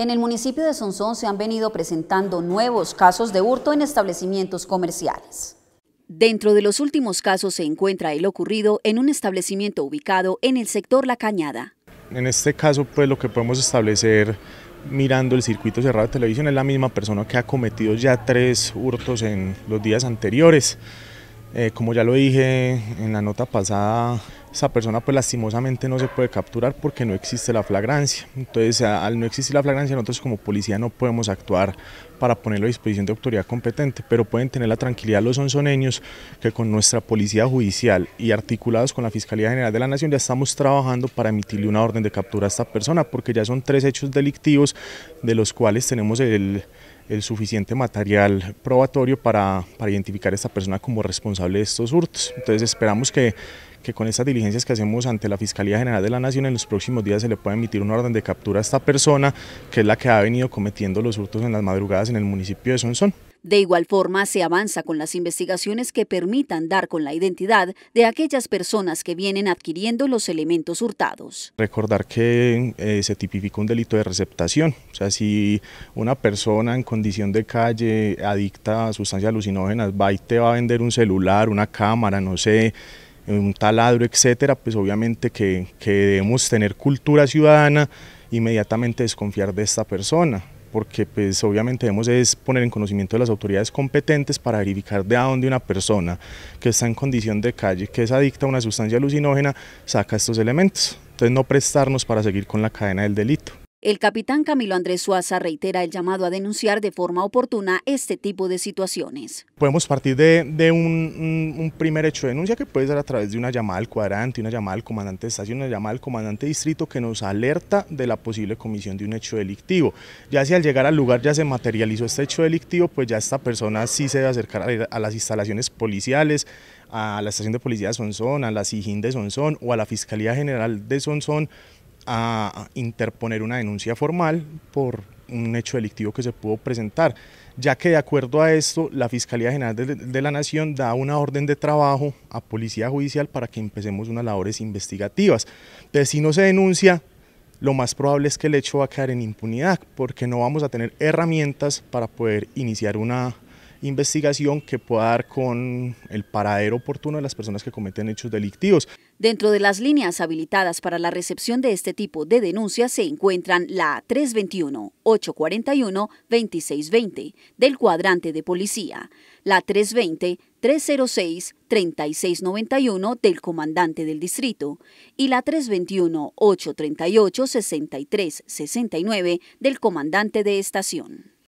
En el municipio de Sonsón se han venido presentando nuevos casos de hurto en establecimientos comerciales. Dentro de los últimos casos se encuentra el ocurrido en un establecimiento ubicado en el sector La Cañada. En este caso, pues lo que podemos establecer mirando el circuito cerrado de televisión es la misma persona que ha cometido ya tres hurtos en los días anteriores. Eh, como ya lo dije en la nota pasada, esa persona pues lastimosamente no se puede capturar porque no existe la flagrancia. Entonces al no existir la flagrancia nosotros como policía no podemos actuar para ponerlo a disposición de autoridad competente, pero pueden tener la tranquilidad los sonzoneños que con nuestra policía judicial y articulados con la Fiscalía General de la Nación ya estamos trabajando para emitirle una orden de captura a esta persona porque ya son tres hechos delictivos de los cuales tenemos el el suficiente material probatorio para, identificar a esta persona como responsable de estos hurtos. Entonces esperamos que, que con estas diligencias que hacemos ante la Fiscalía General de la Nación en los próximos días se le pueda emitir una orden de captura a esta persona que es la que ha venido cometiendo los hurtos en las madrugadas en el municipio de Sonsón. De igual forma, se avanza con las investigaciones que permitan dar con la identidad de aquellas personas que vienen adquiriendo los elementos hurtados. Recordar que eh, se tipifica un delito de receptación, o sea, si una persona en condición de calle, adicta a sustancias alucinógenas, va y te va a vender un celular, una cámara, no sé, un taladro, etcétera, pues obviamente que, que debemos tener cultura ciudadana, inmediatamente desconfiar de esta persona porque pues obviamente debemos es poner en conocimiento de las autoridades competentes para verificar de dónde una persona que está en condición de calle, que es adicta a una sustancia alucinógena, saca estos elementos. Entonces no prestarnos para seguir con la cadena del delito. El capitán Camilo Andrés Suaza reitera el llamado a denunciar de forma oportuna este tipo de situaciones. Podemos partir de, un, primer hecho de denuncia que puede ser a través de una llamada al cuadrante, una llamada al comandante de estación, una llamada al comandante de distrito que nos alerta de la posible comisión de un hecho delictivo. Ya si al llegar al lugar ya se materializó este hecho delictivo, pues ya esta persona sí se debe acercar a las instalaciones policiales, a la estación de policía de Sonsón, a la SIGIN de Sonsón o a la Fiscalía General de Sonsón a interponer una denuncia formal por un hecho delictivo que se pudo presentar, ya que de acuerdo a esto, la Fiscalía General de, la Nación da una orden de trabajo a Policía Judicial para que empecemos unas labores investigativas. si no se denuncia, lo más probable es que el hecho va a caer en impunidad, porque no vamos a tener herramientas para poder iniciar una investigación que pueda dar con el paradero oportuno de las personas que cometen hechos delictivos. Dentro de las líneas habilitadas para la recepción de este tipo de denuncias se encuentran la 321-841-2620 del cuadrante de policía, la 320-306-3691 del comandante del distrito y la 321-838-6369 del comandante de estación.